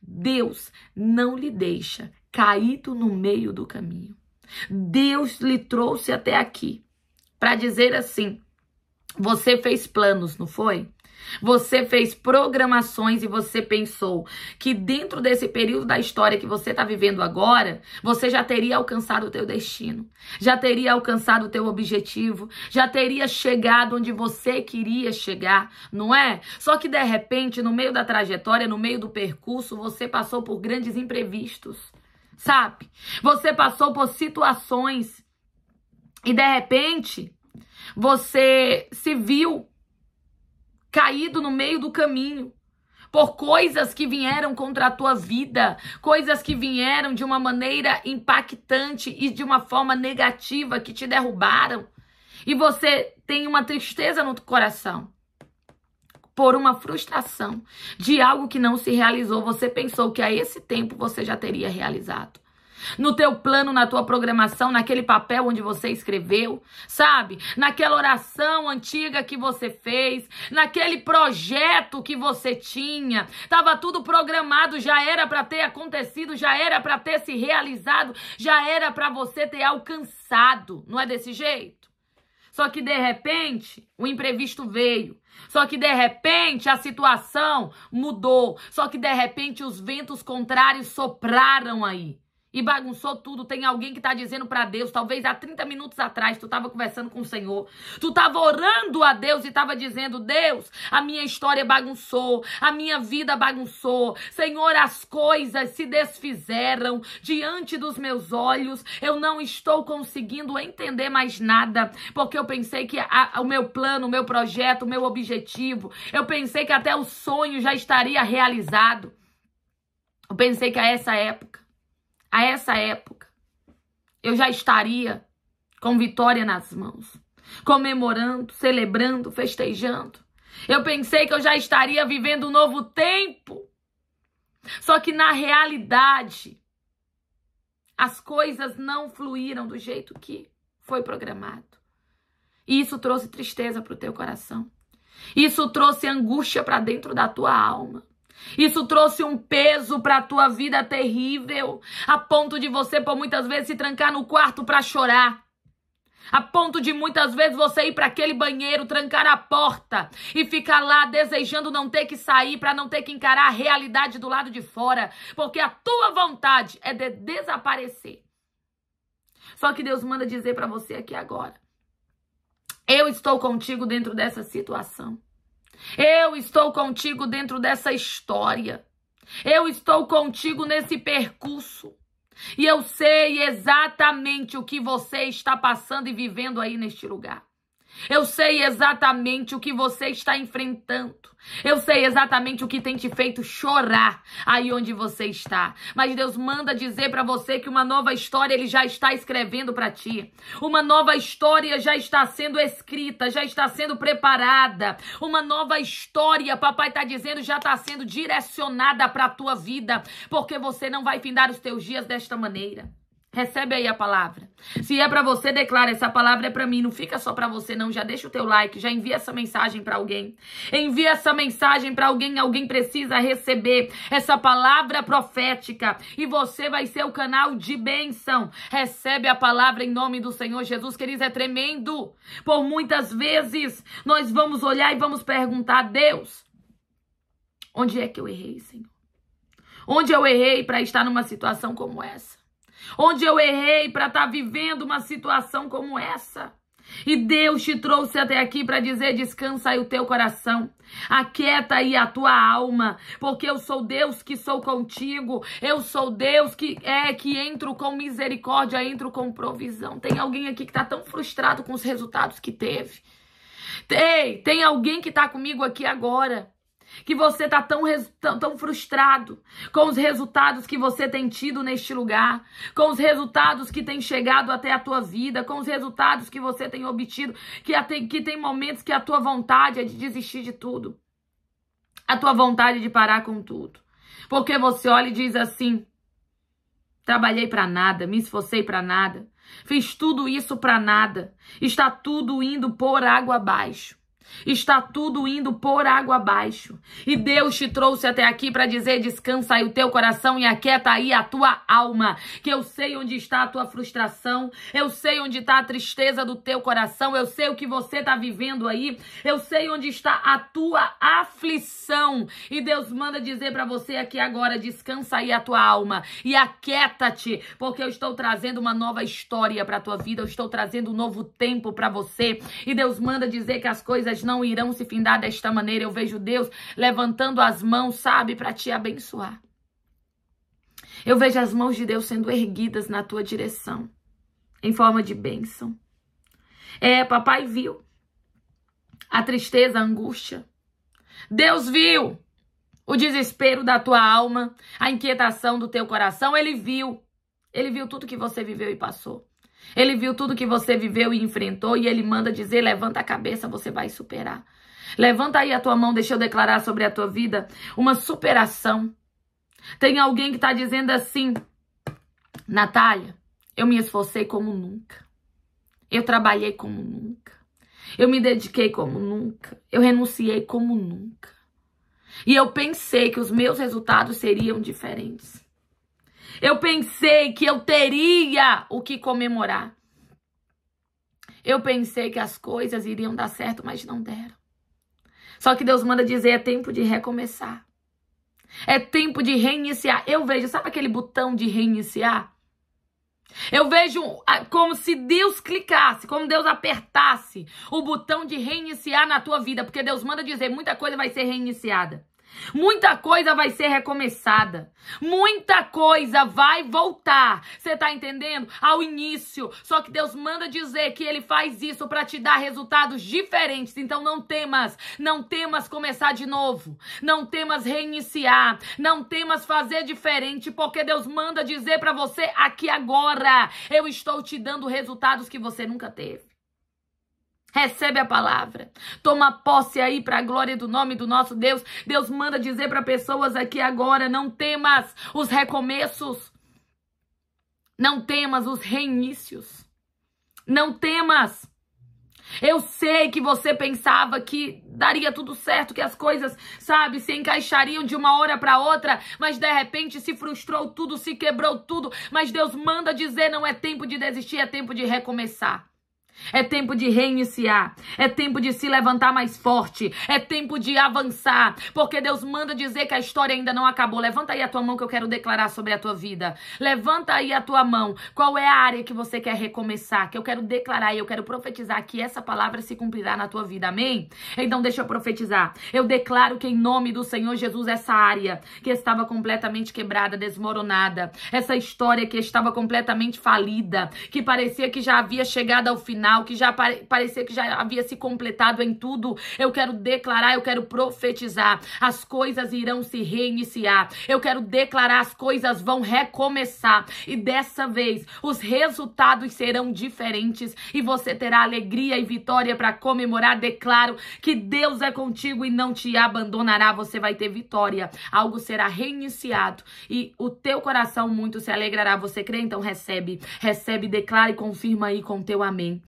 Deus não lhe deixa caído no meio do caminho. Deus lhe trouxe até aqui para dizer assim: você fez planos, não foi? Você fez programações e você pensou que dentro desse período da história que você está vivendo agora, você já teria alcançado o teu destino, já teria alcançado o teu objetivo, já teria chegado onde você queria chegar, não é? Só que de repente, no meio da trajetória, no meio do percurso, você passou por grandes imprevistos, sabe? Você passou por situações e de repente você se viu caído no meio do caminho por coisas que vieram contra a tua vida, coisas que vieram de uma maneira impactante e de uma forma negativa que te derrubaram. E você tem uma tristeza no coração por uma frustração de algo que não se realizou. Você pensou que a esse tempo você já teria realizado no teu plano, na tua programação, naquele papel onde você escreveu, sabe? Naquela oração antiga que você fez, naquele projeto que você tinha. Tava tudo programado, já era para ter acontecido, já era para ter se realizado, já era para você ter alcançado. Não é desse jeito? Só que de repente, o imprevisto veio. Só que de repente a situação mudou. Só que de repente os ventos contrários sopraram aí e bagunçou tudo. Tem alguém que tá dizendo para Deus, talvez há 30 minutos atrás tu tava conversando com o Senhor. Tu tava orando a Deus e tava dizendo: "Deus, a minha história bagunçou, a minha vida bagunçou. Senhor, as coisas se desfizeram diante dos meus olhos. Eu não estou conseguindo entender mais nada, porque eu pensei que a, o meu plano, o meu projeto, o meu objetivo, eu pensei que até o sonho já estaria realizado. Eu pensei que a essa época a essa época, eu já estaria com vitória nas mãos, comemorando, celebrando, festejando. Eu pensei que eu já estaria vivendo um novo tempo. Só que na realidade, as coisas não fluíram do jeito que foi programado. E isso trouxe tristeza para o teu coração. Isso trouxe angústia para dentro da tua alma. Isso trouxe um peso para a tua vida terrível, a ponto de você por muitas vezes se trancar no quarto para chorar. A ponto de muitas vezes você ir para aquele banheiro, trancar a porta e ficar lá desejando não ter que sair, para não ter que encarar a realidade do lado de fora, porque a tua vontade é de desaparecer. Só que Deus manda dizer para você aqui agora: Eu estou contigo dentro dessa situação. Eu estou contigo dentro dessa história. Eu estou contigo nesse percurso. E eu sei exatamente o que você está passando e vivendo aí neste lugar. Eu sei exatamente o que você está enfrentando. Eu sei exatamente o que tem te feito chorar aí onde você está. Mas Deus manda dizer para você que uma nova história ele já está escrevendo para ti. Uma nova história já está sendo escrita, já está sendo preparada. Uma nova história, papai está dizendo, já está sendo direcionada para a tua vida, porque você não vai findar os teus dias desta maneira. Recebe aí a palavra. Se é para você, declara essa palavra é para mim, não fica só para você não, já deixa o teu like, já envia essa mensagem para alguém. Envia essa mensagem para alguém, alguém precisa receber essa palavra profética e você vai ser o canal de bênção. Recebe a palavra em nome do Senhor Jesus, queridos, é tremendo. Por muitas vezes nós vamos olhar e vamos perguntar a Deus: Onde é que eu errei, Senhor? Onde eu errei para estar numa situação como essa? onde eu errei para estar tá vivendo uma situação como essa. E Deus te trouxe até aqui para dizer: descansa aí o teu coração, aquieta aí a tua alma, porque eu sou Deus que sou contigo, eu sou Deus que é que entro com misericórdia, entro com provisão. Tem alguém aqui que está tão frustrado com os resultados que teve. Ei, tem alguém que está comigo aqui agora que você está tão, tão, tão frustrado com os resultados que você tem tido neste lugar, com os resultados que têm chegado até a tua vida, com os resultados que você tem obtido, que, até, que tem momentos que a tua vontade é de desistir de tudo, a tua vontade é de parar com tudo. Porque você olha e diz assim: trabalhei para nada, me esforcei para nada, fiz tudo isso para nada, está tudo indo por água abaixo. Está tudo indo por água abaixo. E Deus te trouxe até aqui para dizer: descansa aí o teu coração e aquieta aí a tua alma. Que eu sei onde está a tua frustração, eu sei onde está a tristeza do teu coração, eu sei o que você está vivendo aí, eu sei onde está a tua aflição. E Deus manda dizer para você aqui agora: descansa aí a tua alma e aquieta-te, porque eu estou trazendo uma nova história para a tua vida, eu estou trazendo um novo tempo para você. E Deus manda dizer que as coisas não irão se findar desta maneira. Eu vejo Deus levantando as mãos, sabe, para te abençoar. Eu vejo as mãos de Deus sendo erguidas na tua direção, em forma de bênção. É, papai viu a tristeza, a angústia. Deus viu o desespero da tua alma, a inquietação do teu coração. Ele viu. Ele viu tudo que você viveu e passou. Ele viu tudo que você viveu e enfrentou e ele manda dizer: levanta a cabeça, você vai superar. Levanta aí a tua mão, deixa eu declarar sobre a tua vida uma superação. Tem alguém que está dizendo assim: Natália, eu me esforcei como nunca. Eu trabalhei como nunca. Eu me dediquei como nunca. Eu renunciei como nunca. E eu pensei que os meus resultados seriam diferentes. Eu pensei que eu teria o que comemorar. Eu pensei que as coisas iriam dar certo, mas não deram. Só que Deus manda dizer: é tempo de recomeçar. É tempo de reiniciar. Eu vejo, sabe aquele botão de reiniciar? Eu vejo ah, como se Deus clicasse, como Deus apertasse o botão de reiniciar na tua vida, porque Deus manda dizer: muita coisa vai ser reiniciada. Muita coisa vai ser recomeçada. Muita coisa vai voltar. Você tá entendendo? Ao início. Só que Deus manda dizer que ele faz isso para te dar resultados diferentes. Então não temas, não temas começar de novo. Não temas reiniciar, não temas fazer diferente, porque Deus manda dizer para você aqui agora, eu estou te dando resultados que você nunca teve. Recebe a palavra. Toma posse aí para a glória do nome do nosso Deus. Deus manda dizer para pessoas aqui agora: não temas os recomeços. Não temas os reinícios. Não temas. Eu sei que você pensava que daria tudo certo, que as coisas, sabe, se encaixariam de uma hora para outra, mas de repente se frustrou tudo, se quebrou tudo. Mas Deus manda dizer: não é tempo de desistir, é tempo de recomeçar. É tempo de reiniciar. É tempo de se levantar mais forte. É tempo de avançar. Porque Deus manda dizer que a história ainda não acabou. Levanta aí a tua mão que eu quero declarar sobre a tua vida. Levanta aí a tua mão. Qual é a área que você quer recomeçar? Que eu quero declarar e eu quero profetizar que essa palavra se cumprirá na tua vida. Amém? Então deixa eu profetizar. Eu declaro que em nome do Senhor Jesus, essa área que estava completamente quebrada, desmoronada, essa história que estava completamente falida, que parecia que já havia chegado ao final que já pare parecia que já havia se completado em tudo. Eu quero declarar, eu quero profetizar. As coisas irão se reiniciar. Eu quero declarar, as coisas vão recomeçar. E dessa vez, os resultados serão diferentes e você terá alegria e vitória para comemorar. Declaro que Deus é contigo e não te abandonará. Você vai ter vitória. Algo será reiniciado e o teu coração muito se alegrará. Você crê? Então recebe. Recebe, declara e confirma aí com teu amém.